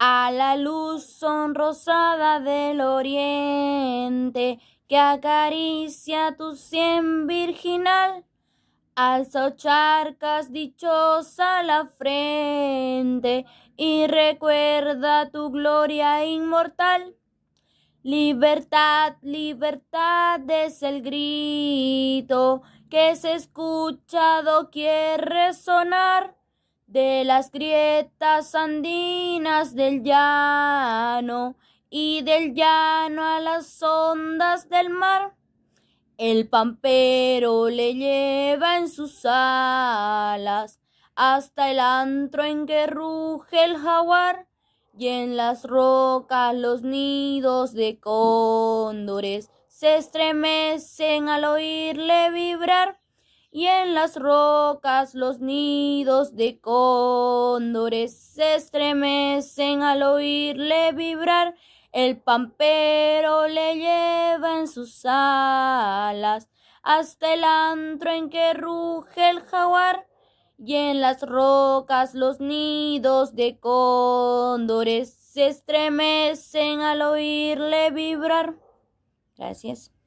a la luz sonrosada del oriente que acaricia tu cien virginal, alza charcas dichosa la frente y recuerda tu gloria inmortal. Libertad, libertad es el grito que se escuchado, quiere resonar de las grietas andinas del llano y del llano a las ondas del mar. El pampero le lleva en sus alas hasta el antro en que ruge el jaguar y en las rocas los nidos de cóndores se estremecen al oírle vibrar y en las rocas los nidos de cóndores se estremecen al oírle vibrar. El pampero le lleva en sus alas hasta el antro en que ruge el jaguar. Y en las rocas los nidos de cóndores se estremecen al oírle vibrar. Gracias.